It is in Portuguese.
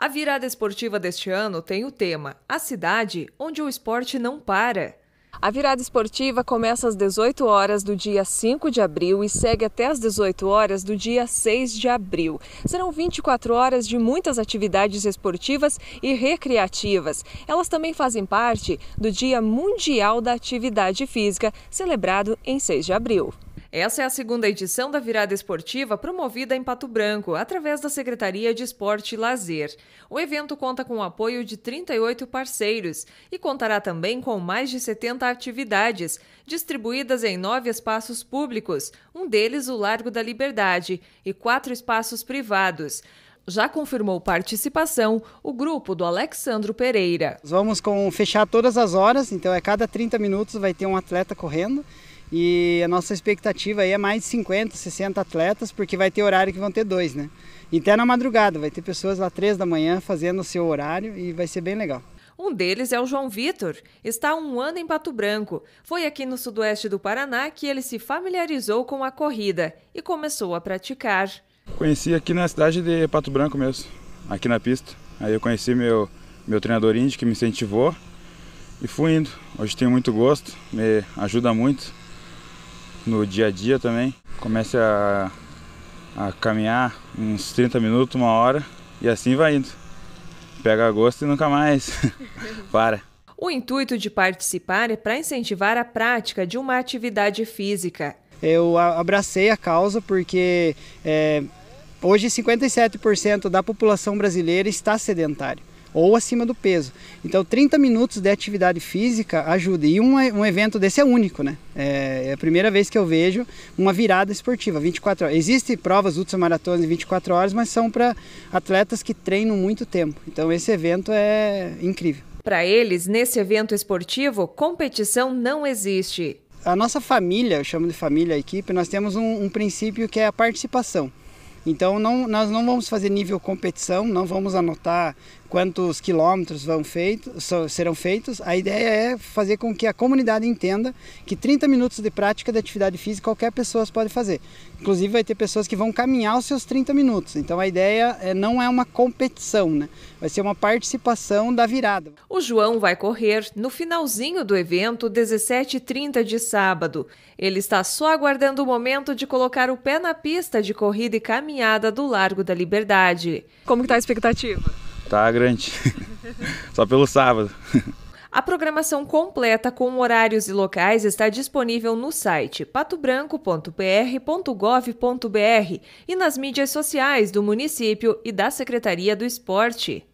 A virada esportiva deste ano tem o tema A Cidade onde o esporte não para. A virada esportiva começa às 18 horas do dia 5 de abril e segue até às 18 horas do dia 6 de abril. Serão 24 horas de muitas atividades esportivas e recreativas. Elas também fazem parte do Dia Mundial da Atividade Física, celebrado em 6 de abril. Essa é a segunda edição da virada esportiva promovida em Pato Branco, através da Secretaria de Esporte e Lazer. O evento conta com o apoio de 38 parceiros e contará também com mais de 70 atividades, distribuídas em nove espaços públicos, um deles o Largo da Liberdade, e quatro espaços privados. Já confirmou participação o grupo do Alexandro Pereira. vamos com, fechar todas as horas, então é cada 30 minutos vai ter um atleta correndo. E a nossa expectativa aí é mais de 50, 60 atletas, porque vai ter horário que vão ter dois, né? E até na madrugada, vai ter pessoas lá três da manhã fazendo o seu horário e vai ser bem legal. Um deles é o João Vitor. Está há um ano em Pato Branco. Foi aqui no sudoeste do Paraná que ele se familiarizou com a corrida e começou a praticar. Conheci aqui na cidade de Pato Branco mesmo, aqui na pista. Aí eu conheci meu, meu treinador índio que me incentivou e fui indo. Hoje tenho muito gosto, me ajuda muito no dia a dia também. Comece a, a caminhar uns 30 minutos, uma hora e assim vai indo. Pega gosto e nunca mais para. O intuito de participar é para incentivar a prática de uma atividade física. Eu abracei a causa porque é, hoje 57% da população brasileira está sedentária ou acima do peso. Então, 30 minutos de atividade física ajuda. E um, um evento desse é único, né? É, é a primeira vez que eu vejo uma virada esportiva, 24 horas. Existem provas ultramaratonas de 24 horas, mas são para atletas que treinam muito tempo. Então, esse evento é incrível. Para eles, nesse evento esportivo, competição não existe. A nossa família, eu chamo de família, a equipe, nós temos um, um princípio que é a participação. Então não, nós não vamos fazer nível competição, não vamos anotar quantos quilômetros vão feito, serão feitos. A ideia é fazer com que a comunidade entenda que 30 minutos de prática de atividade física qualquer pessoa pode fazer. Inclusive vai ter pessoas que vão caminhar os seus 30 minutos. Então a ideia é, não é uma competição, né? Vai ser uma participação da virada. O João vai correr no finalzinho do evento, 17h30 de sábado. Ele está só aguardando o momento de colocar o pé na pista de corrida e caminhada do Largo da Liberdade. Como está a expectativa? Tá grande. Só pelo sábado. A programação completa com horários e locais está disponível no site patobranco.pr.gov.br e nas mídias sociais do município e da Secretaria do Esporte.